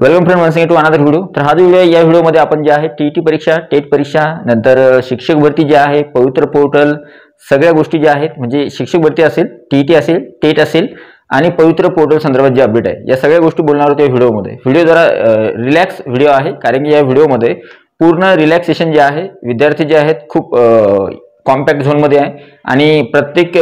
welcome friend मनसिंग to another video तर हा जो व्हिडिओ या व्हिडिओमध्ये आपण जे आहे टी टी e परीक्षा टेट e परीक्षा नंतर शिक्षक भरती जी आहे पवित्र पोर्टल सगळ्या गोष्टी ज्या आहेत म्हणजे शिक्षक भरती असेल टी टी e असेल टेट असेल आणि पवित्र पोर्टल संदर्भात जे अपडेट आहे या सगळ्या गोष्टी बोलणार होत्या व्हिडिओमध्ये व्हिडिओ जरा रिलॅक्स व्हिडिओ आहे कारण की या व्हिडिओमध्ये पूर्ण रिलॅक्सेशन जे आहे विद्यार्थी जे आहेत खूप कॉम्पॅक्ट झोनमध्ये आहे आणि प्रत्येक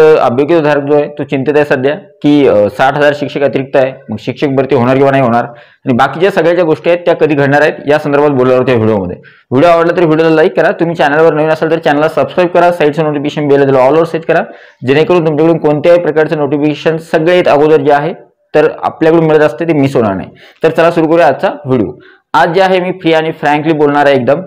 धारक जो आहे तो चिंतेत आहे सध्या की साठ हजार शिक्षक अतिरिक्त आहे मग शिक्षक भरती होणार किंवा नाही होणार आणि बाकीच्या सगळ्या ज्या गोष्टी आहेत त्या कधी घडणार आहेत या संदर्भात बोलणार होत्या व्हिडिओमध्ये व्हिडिओ आवडला तर व्हिडिओला लाईक करा तुम्ही चॅनलवर नवीन असाल तर चॅनलला सबस्क्राईब करा साईडचं नोटिफिकेशन बेल ऑल ऑलवर सेट करा जेणेकरून तुमच्याकडून कोणत्याही प्रकारचं नोटिफिकेशन सगळे अगोदर जे आहे तर आपल्याकडून मिळत असते ते मिस होणार नाही तर चला सुरू करूया आजचा व्हिडिओ आज जे आहे मी फ्री आणि फ्रँकली बोलणार आहे एकदम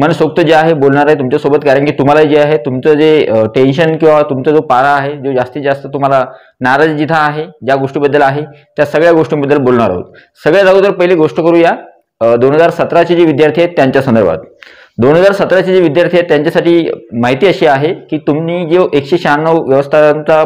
मनसोक्त जे आहे बोलणार आहे तुमच्यासोबत कारण की तुम्हाला जे आहे तुमचं जे टेन्शन किंवा तुमचा जो पारा आहे जो जास्तीत जास्त तुम्हाला नाराज जिथं आहे ज्या गोष्टीबद्दल आहे त्या सगळ्या गोष्टींबद्दल बोलणार आहोत सगळ्यात अगोदर पहिली गोष्ट करूया दोन हजार सतराचे जे विद्यार्थी आहेत त्यांच्या संदर्भात दोन हजार सतराचे जे विद्यार्थी आहेत त्यांच्यासाठी माहिती अशी आहे की तुम्ही जो एकशे शहाण्णव व्यवस्थांचा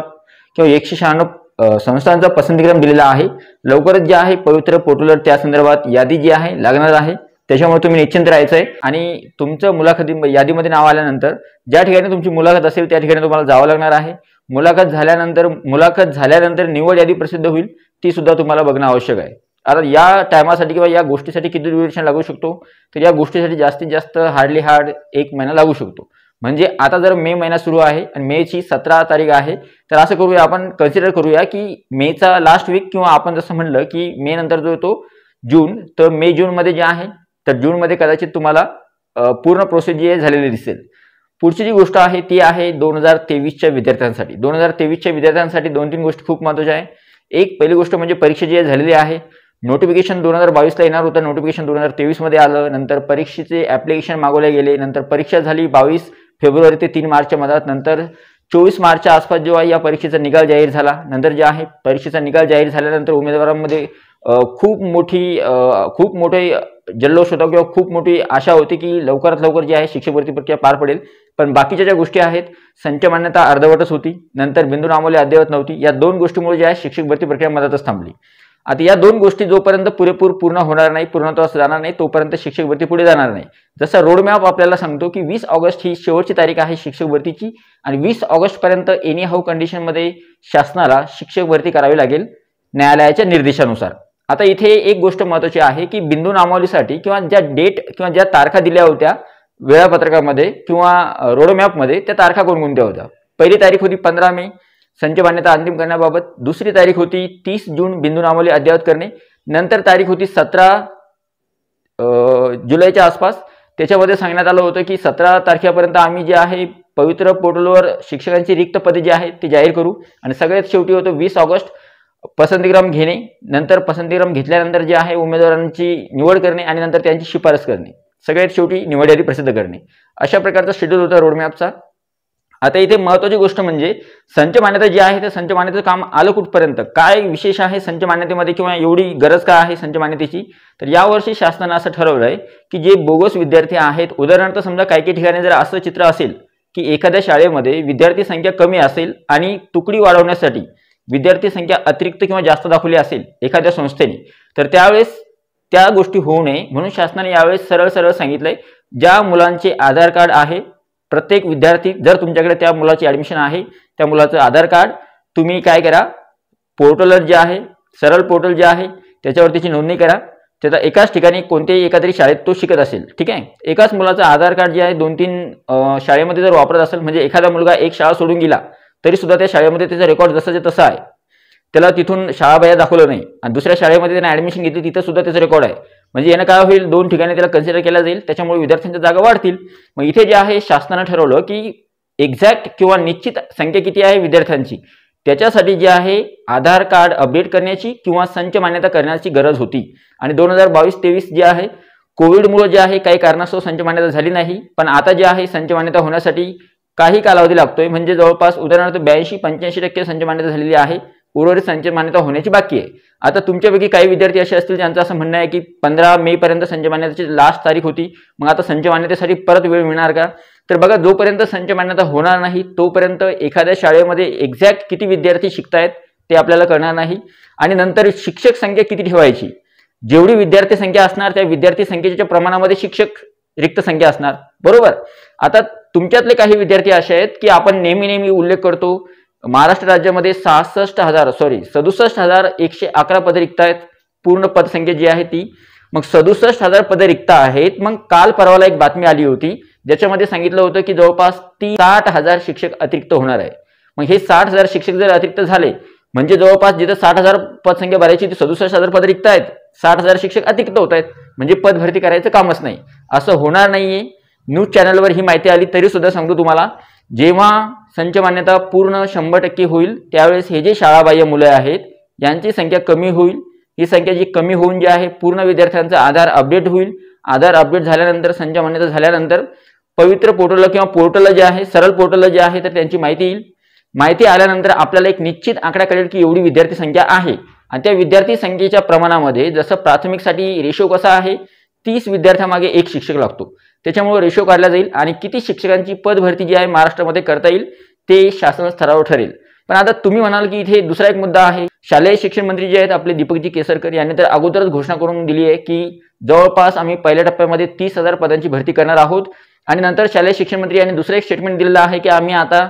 किंवा एकशे शहाण्णव संस्थांचा पसंतीक्रम दिलेला आहे लवकरच जे आहे पवित्र पोर्टलर त्या संदर्भात यादी जी आहे लागणार आहे त्याच्यामुळे तुम्ही निश्चिंत राहायचं आहे आणि तुमचं मुलाखती यादीमध्ये नाव आल्यानंतर ज्या ठिकाणी तुमची मुलाखत असेल त्या ठिकाणी तुम्हाला जावं लागणार आहे मुलाखत झाल्यानंतर मुलाखत झाल्यानंतर निवड यादी प्रसिद्ध होईल ती सुद्धा तुम्हाला बघणं आवश्यक आहे आता या टायमासाठी किंवा या गोष्टीसाठी किती ड्युरेशन लागू शकतो तर या गोष्टीसाठी जास्तीत जास्त हार्डली हार्ड एक महिना लागू शकतो म्हणजे आता जर मे महिना सुरू आहे आणि मेची सतरा तारीख आहे तर असं करूया आपण कन्सिडर करूया की मेचा लास्ट वीक किंवा आपण जसं म्हणलं की मे नंतर जो येतो जून तर मे जूनमध्ये जे आहे तर जूनमध्ये कदाचित तुम्हाला पूर्ण प्रोसेस जी झालेली दिसेल पुढची जी गोष्ट आहे ती आहे दोन हजार तेवीसच्या विद्यार्थ्यांसाठी दोन हजार तेवीसच्या विद्यार्थ्यांसाठी दोन तीन गोष्टी खूप महत्त्वाच्या आहे एक पहिली गोष्ट म्हणजे परीक्षा जी झालेली आहे नोटिफिकेशन दोन हजार बावीसला येणार होतं नोटिफिकेशन दोन हजार तेवीसमध्ये आलं नंतर परीक्षेचे ॲप्लिकेशन मागवले गेले नंतर परीक्षा झाली बावीस फेब्रुवारी ते तीन मार्चच्या मधात नंतर चोवीस मार्चच्या आसपास जेव्हा या परीक्षेचा निकाल जाहीर झाला नंतर जे आहे परीक्षेचा निकाल जाहीर झाल्यानंतर उमेदवारांमध्ये खूप मोठी खूप मोठे जल्लोष होता किंवा खूप मोठी आशा होती की लवकरात लवकर जी आहे भरती प्रक्रिया पार पडेल पण बाकीच्या ज्या गोष्टी आहेत संच मान्यता अर्धवटच होती नंतर बिंदू नामोले अद्ययावत नव्हती या दोन गोष्टीमुळे जी आहे शिक्षक भरती प्रक्रिया मदतच थांबली आता या दोन गोष्टी जोपर्यंत पुरेपूर पूर्ण होणार नाही पूर्णत्वास जाणार नाही तोपर्यंत शिक्षक भरती पुढे जाणार नाही जसं रोडमॅप आपल्याला सांगतो की वीस ऑगस्ट ही शेवटची तारीख आहे शिक्षक भरतीची आणि वीस ऑगस्टपर्यंत एनी हाऊ कंडिशनमध्ये शासनाला शिक्षक भरती करावी लागेल न्यायालयाच्या निर्देशानुसार आता इथे एक गोष्ट महत्वाची आहे की बिंदू नामावलीसाठी किंवा ज्या डेट किंवा ज्या तारखा दिल्या होत्या वेळापत्रकामध्ये किंवा रोडमॅपमध्ये त्या तारखा कोणकोणत्या होत्या पहिली तारीख होती पंधरा मे संच मान्यता अंतिम करण्याबाबत दुसरी तारीख होती तीस जून बिंदू नामावली अद्ययावत करणे नंतर तारीख होती सतरा जुलैच्या आसपास त्याच्यामध्ये सांगण्यात आलं होतं की सतरा तारखेपर्यंत आम्ही जे आहे पवित्र पोर्टलवर शिक्षकांची रिक्त पदे जी आहेत ती जाहीर करू आणि सगळ्यात शेवटी होतं वीस ऑगस्ट पसंतीक्रम घेणे नंतर पसंतीक्रम घेतल्यानंतर जे आहे उमेदवारांची निवड करणे आणि नंतर त्यांची शिफारस करणे सगळ्यात शेवटी निवड यादी प्रसिद्ध करणे अशा प्रकारचा शेड्यूल होता रोडमॅपचा आता इथे महत्वाची गोष्ट म्हणजे संच मान्यता जी आहे ते संच मान्यतेचं काम आलं कुठपर्यंत काय विशेष आहे संच मान्यतेमध्ये किंवा एवढी गरज का आहे संच मान्यतेची तर यावर्षी शासनानं असं ठरवलं आहे की जे बोगस विद्यार्थी आहेत उदाहरणार्थ समजा काही काही ठिकाणी जर असं चित्र असेल की एखाद्या शाळेमध्ये विद्यार्थी संख्या कमी असेल आणि तुकडी वाढवण्यासाठी विद्यार्थी संख्या अतिरिक्त किंवा जास्त दाखवली असेल एखाद्या संस्थेने तर त्यावेळेस त्या गोष्टी होऊ नये म्हणून शासनाने यावेळेस सरळ सरळ सांगितलंय ज्या मुलांचे आधार कार्ड आहे प्रत्येक विद्यार्थी जर तुमच्याकडे त्या मुलाची ॲडमिशन आहे त्या मुलाचं आधार कार्ड तुम्ही काय करा पोर्टलर जे आहे सरळ पोर्टल जे आहे त्याच्यावरतीची नोंदणी करा त्याचा एकाच ठिकाणी कोणत्याही एका शाळेत तो शिकत असेल ठीक आहे एकाच मुलाचं आधार कार्ड जे आहे दोन तीन शाळेमध्ये जर वापरत असेल म्हणजे एखादा मुलगा एक शाळा सोडून गेला तरी सुद्धा त्या शाळेमध्ये त्याचा रेकॉर्ड जसाच्या तसा आहे त्याला तिथून शाळा शाळाबाया दाखवलं नाही आणि दुसऱ्या शाळेमध्ये त्याने ॲडमिशन घेतली तिथं सुद्धा त्याचा रेकॉर्ड आहे म्हणजे यानं काय होईल दोन ठिकाणी त्याला कन्सिडर केला जाईल त्याच्यामुळे विद्यार्थ्यांच्या जागा वाढतील मग इथे जे आहे शासनानं ठरवलं की एक्झॅक्ट किंवा निश्चित संख्या किती आहे विद्यार्थ्यांची त्याच्यासाठी जे आहे आधार कार्ड अपडेट करण्याची किंवा संच मान्यता करण्याची गरज होती आणि दोन हजार बावीस तेवीस जे आहे कोविडमुळे जे आहे काही कारणास्तव संच मान्यता झाली नाही पण आता जे आहे संच मान्यता होण्यासाठी काही कालावधी लागतोय म्हणजे जवळपास उदाहरणार्थ ब्याऐंशी पंच्याऐंशी टक्के संच मान्यता झालेली आहे उर्वरित संच मान्यता होण्याची बाकी आहे आता तुमच्यापैकी काही विद्यार्थी असे असतील ज्यांचं असं म्हणणं आहे की पंधरा मे पर्यंत संच मान्यताची लास्ट तारीख होती मग आता संच मान्यतेसाठी परत वेळ मिळणार का तर बघा जोपर्यंत संच मान्यता होणार नाही तोपर्यंत एखाद्या शाळेमध्ये एक्झॅक्ट किती विद्यार्थी शिकतायत ते आपल्याला कळणार नाही आणि नंतर शिक्षक संख्या किती ठेवायची जेवढी विद्यार्थी संख्या असणार त्या विद्यार्थी संख्येच्या प्रमाणामध्ये शिक्षक रिक्त संख्या असणार बरोबर आता तुमच्यातले काही विद्यार्थी असे आहेत की आपण नेहमी नेहमी उल्लेख करतो महाराष्ट्र राज्यामध्ये सहासष्ट हजार सॉरी सदुसष्ट हजार एकशे अकरा पद रिक्त आहेत पूर्ण पदसंख्या जी आहे ती मग सदुसष्ट हजार पद रिक्त आहेत मग काल परवाला एक बातमी आली होती ज्याच्यामध्ये सांगितलं होतं की जवळपास ती साठ हजार शिक्षक अतिरिक्त होणार आहे मग हे साठ हजार शिक्षक जर अतिरिक्त झाले म्हणजे जवळपास जिथं साठ हजार पदसंख्या भरायची ती सदुसष्ट हजार पद रिक्त आहेत साठ हजार शिक्षक अतिरिक्त होत आहेत म्हणजे पद भरती करायचं कामच नाही असं होणार नाहीये न्यूज चॅनलवर ही माहिती आली तरी सुद्धा सांगतो तुम्हाला जेव्हा संच मान्यता पूर्ण शंभर टक्के होईल त्यावेळेस हे जे शाळाबाह्य मुलं आहेत यांची संख्या कमी होईल ही संख्या जी कमी होऊन जी आहे पूर्ण विद्यार्थ्यांचा आधार अपडेट होईल आधार अपडेट झाल्यानंतर संच मान्यता झाल्यानंतर पवित्र पोर्टलला किंवा पोर्टलला जे आहे सरळ पोर्टलला जे आहे तर त्यांची माहिती येईल माहिती आल्यानंतर आपल्याला एक निश्चित आकडा कळेल की एवढी विद्यार्थी संख्या आहे आणि त्या विद्यार्थी संख्येच्या प्रमाणामध्ये जसं प्राथमिकसाठी रेशो कसा आहे तीस विद्यार्थ्यामागे एक शिक्षक लागतो त्याच्यामुळे रेशो काढला जाईल आणि किती शिक्षकांची भरती जी आहे महाराष्ट्रामध्ये करता येईल ते शासन स्तरावर ठरेल पण आता तुम्ही म्हणाल की इथे दुसरा एक मुद्दा आहे शालेय शिक्षण मंत्री जे आहेत आपले दीपकजी केसरकर यांनी तर अगोदरच घोषणा करून दिली आहे की जवळपास आम्ही पहिल्या टप्प्यामध्ये तीस हजार पदांची भरती करणार आहोत आणि नंतर शालेय शिक्षण मंत्री यांनी दुसरं एक स्टेटमेंट दिलेलं आहे की आम्ही आता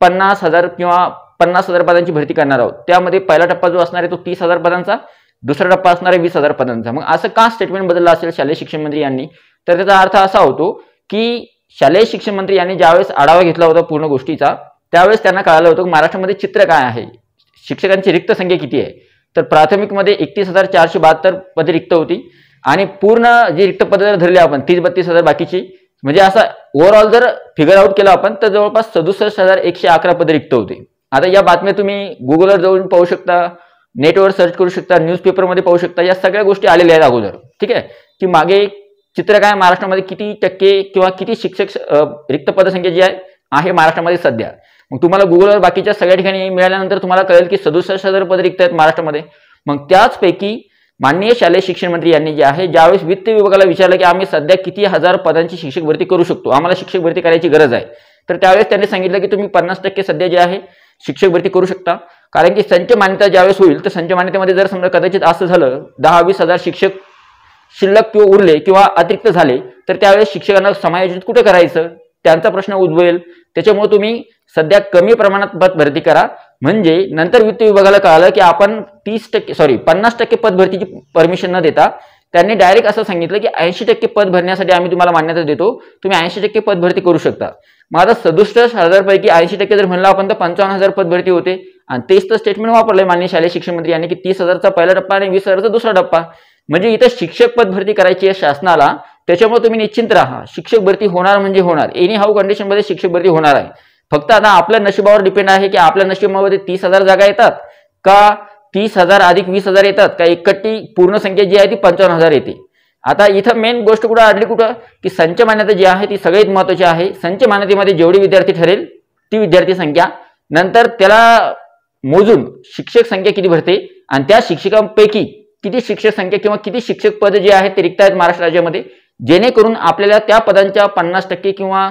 पन्नास हजार किंवा पन्नास हजार पदांची भरती करणार आहोत त्यामध्ये पहिला टप्पा जो असणार आहे तो तीस हजार पदांचा दुसरा टप्पा असणार आहे वीस हजार पदांचा मग असं का स्टेटमेंट बदलला असेल शालेय शिक्षण मंत्री यांनी तर त्याचा अर्थ असा होतो की शालेय शिक्षण मंत्री यांनी ज्यावेळेस आढावा घेतला होता पूर्ण गोष्टीचा त्यावेळेस त्यांना कळालं होतं की महाराष्ट्रामध्ये चित्र काय आहे शिक्षकांची रिक्त संख्या किती आहे तर प्राथमिकमध्ये एकतीस हजार चारशे बहात्तर पदे रिक्त होती आणि पूर्ण जी रिक्त पदे धरली आपण तीस बत्तीस हजार बाकीची म्हणजे असा ओव्हरऑल जर फिगर आउट केला आपण तर जवळपास सदुसष्ट हजार एकशे अकरा पदे रिक्त होती आता या बातम्या तुम्ही गुगलवर जाऊन पाहू शकता नेटवर सर्च करू शकता न्यूजपेपरमध्ये पाहू शकता या सगळ्या गोष्टी आलेल्या आहेत अगोदर ठीक आहे की मागे चित्र काय महाराष्ट्रामध्ये किती टक्के किंवा किती शिक्षक रिक्त पदसंख्या जी आहे महाराष्ट्रामध्ये सध्या मग तुम्हाला गुगलवर बाकीच्या सगळ्या ठिकाणी मिळाल्यानंतर तुम्हाला कळेल की सदुसष्ट हजार पद रिक्त आहेत महाराष्ट्रामध्ये मग त्याचपैकी माननीय शालेय शिक्षण मंत्री यांनी जे आहे ज्यावेळेस वित्त विभागाला विचारलं की आम्ही सध्या किती हजार पदांची शिक्षक भरती करू शकतो आम्हाला शिक्षक भरती करायची गरज आहे तर त्यावेळेस त्यांनी सांगितलं की तुम्ही पन्नास टक्के सध्या जे आहे शिक्षक भरती करू शकता कारण की संच मान्यता ज्यावेळेस होईल तर संच मान्यतेमध्ये जर समजा कदाचित असं झालं दहा वीस हजार शिक्षक शिल्लक किंवा उरले किंवा अतिरिक्त झाले तर त्यावेळेस शिक्षकांना समायोजित कुठे करायचं त्यांचा प्रश्न उद्भवेल त्याच्यामुळे तुम्ही सध्या कमी प्रमाणात पद भरती करा म्हणजे नंतर वित्त विभागाला कळालं की आपण तीस टक्के सॉरी पन्नास टक्के पद भरतीची परमिशन न देता त्यांनी डायरेक्ट असं सांगितलं की ऐंशी टक्के पद भरण्यासाठी आम्ही तुम्हाला मान्यता देतो तुम्ही ऐंशी टक्के पद भरती करू शकता मग आता सदुसष्ट हजारपैकी ऐंशी टक्के जर म्हणलं आपण तर पंचावन्न हजार पद भरती होते आणि तेच तर स्टेटमेंट वापरलंय मान्य शालेय शिक्षण मंत्री यांनी की तीस हजारचा पहिला टप्पा आणि वीस हजारचा दुसरा टप्पा म्हणजे इथं शिक्षक पद भरती करायची आहे शासनाला त्याच्यामुळे तुम्ही निश्चिंत राहा शिक्षक भरती होणार म्हणजे होणार एनी हाऊ कंडिशनमध्ये शिक्षक भरती होणार आहे फक्त आता आपल्या नशिबावर डिपेंड आहे की आपल्या नशिबामध्ये तीस हजार जागा येतात का तीस हजार अधिक वीस हजार येतात का एकट्टी पूर्ण संख्या जी आहे ती पंचावन्न हजार येते आता इथं मेन गोष्ट कुठं अडली कुठं की संच मान्यता जी आहे ती सगळ्यात महत्वाची आहे संच मान्यतेमध्ये जेवढी विद्यार्थी ठरेल ती विद्यार्थी संख्या नंतर त्याला मोजून शिक्षक संख्या किती भरते आणि त्या शिक्षकांपैकी किती शिक्षक संख्या किंवा किती शिक्षक पद जे आहेत ते रिक्त आहेत महाराष्ट्र राज्यामध्ये जेणेकरून आपल्याला त्या पदांच्या पन्नास टक्के किंवा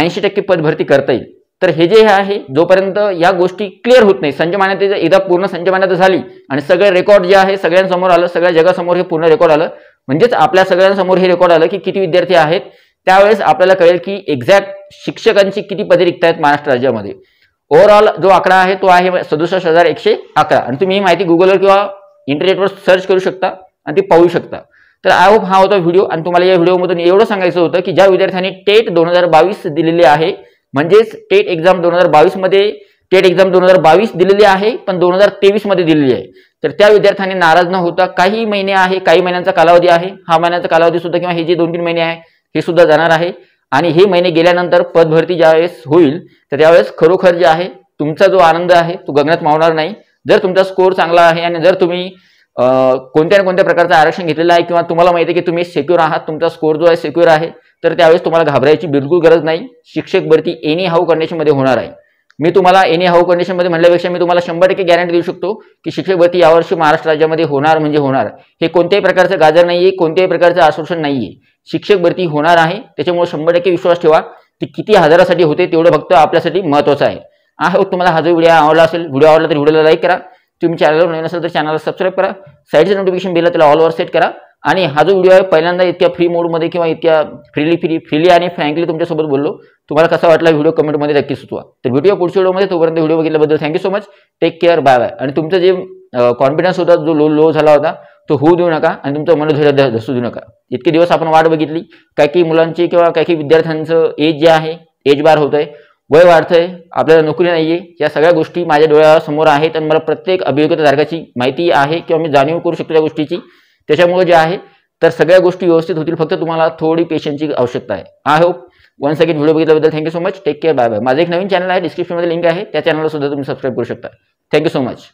ऐंशी टक्के पद भरती करता येईल तर हे जे आहे जोपर्यंत या गोष्टी क्लिअर होत नाही संच मान्यते एकदा पूर्ण संच मान्यता झाली आणि सगळे रेकॉर्ड जे आहे सगळ्यांसमोर आलं सगळ्या जगासमोर हे पूर्ण रेकॉर्ड आलं म्हणजेच आपल्या सगळ्यांसमोर हे रेकॉर्ड आलं की किती विद्यार्थी आहेत त्यावेळेस आपल्याला कळेल की एक्झॅक्ट शिक्षकांची किती पदे रिक्त आहेत महाराष्ट्र राज्यामध्ये ओव्हरऑल जो आकडा आहे तो आहे सदुसष्ट हजार एकशे अकरा आणि तुम्ही ही माहिती गुगलवर किंवा इंटरनेटवर सर्च करू शकता आणि ती पाहू शकता तर आय होप हा होता व्हिडिओ आणि तुम्हाला या व्हिडिओमधून एवढं सांगायचं होतं की ज्या विद्यार्थ्यांनी टेट दोन हजार बावीस दिलेली आहे म्हणजेच टेट एक्झाम दोन हजार मध्ये टेट एक्झाम दोन हजार बावीस दिलेली आहे पण दोन हजार तेवीसमध्ये दिलेली आहे तर त्या विद्यार्थ्यांनी नाराज न होता काही महिने आहे काही महिन्यांचा कालावधी आहे हा महिन्याचा कालावधी सुद्धा किंवा हे जे दोन तीन महिने आहे हे सुद्धा जाणार आहे आणि हे महिने गेल्यानंतर पदभरती ज्यावेळेस होईल तर त्यावेळेस खरोखर जे आहे तुमचा जो आनंद आहे तो गगनात मावणार नाही जर तुमचा स्कोर चांगला आहे आणि जर तुम्ही कोणत्या ना कोणत्या प्रकारचं आरक्षण घेतलेलं आहे किंवा तुम्हाला माहिती आहे की तुम्ही सेक्युअर आहात तुमचा स्कोर जो आहे सेक्युअर आहे तर त्यावेळेस तुम्हाला घाबरायची बिलकुल गरज नाही शिक्षक भरती एनी हाऊ कंडिशनमध्ये होणार आहे मी तुम्हाला एनी हाऊ कंडिशनमध्ये म्हणल्यापेक्षा मी तुम्हाला शंभर टक्के गॅरंटी देऊ शकतो की शिक्षक भरती यावर्षी महाराष्ट्र राज्यामध्ये होणार म्हणजे होणार हे कोणत्याही प्रकारचं गाजर नाही आहे कोणत्याही प्रकारचं आश्वासन नाही आहे शिक्षक भरती होणार आहे त्याच्यामुळे शंभर टक्के विश्वास ठेवा ती किती हजारासाठी होते तेवढं फक्त आपल्यासाठी महत्त्वाचं आहे आहे तुम्हाला हा जो व्हिडिओ आवडला असेल व्हिडिओ आवडला तर व्हिडिओला लाईक करा तुम्ही चॅनलवर नवीन असेल तर चॅनलला सबस्क्राईब करा साईडचं नोटिफिकेशन बिल त्याला ऑलवर सेट करा आणि हा जो व्हिडिओ आहे पहिल्यांदा इतक्या फ्री मोडमध्ये किंवा इतक्या फ्रीली फ्री फ्रीली आणि फ्रँकली तुमच्यासोबत बोललो तुम्हाला कसा वाटला व्हिडिओ कमेंटमध्ये नक्की सुचवा तर व्हिडिओ पुढच्या व्हिडिओमध्ये तोपर्यंत व्हिडिओ बघितल्याबद्दल thank you so much take care bye bye आणि तुमचं जे कॉन्फिडन्स होता जो लो लो झाला होता तो होऊ देऊ नका आणि तुमचं मनोधैर्य धसू देऊ नका इतके दिवस आपण वाट बघितली काही काही मुलांची किंवा काही काही विद्यार्थ्यांचं एज जे आहे एज बार होत आहे वय वाढतंय आपल्याला नोकरी नाही आहे या सगळ्या गोष्टी माझ्या डोळ्यासमोर आहेत आणि मला प्रत्येक धारकाची माहिती आहे किंवा मी जाणीव करू शकतो त्या गोष्टीची त्याच्यामुळे जे आहे तर सगळ्या गोष्टी व्यवस्थित होतील फक्त तुम्हाला थोडी पेशन्सची आवश्यकता आहे I hope one second video बघितल्याबद्दल thank you so much take care bye bye माझं एक नवीन चॅनल आहे डिस्क्रिप्शनमध्ये लिंक आहे त्या चॅनलला सुद्धा तुम्ही सबस्क्राईब करू शकता थँक्यू सो मच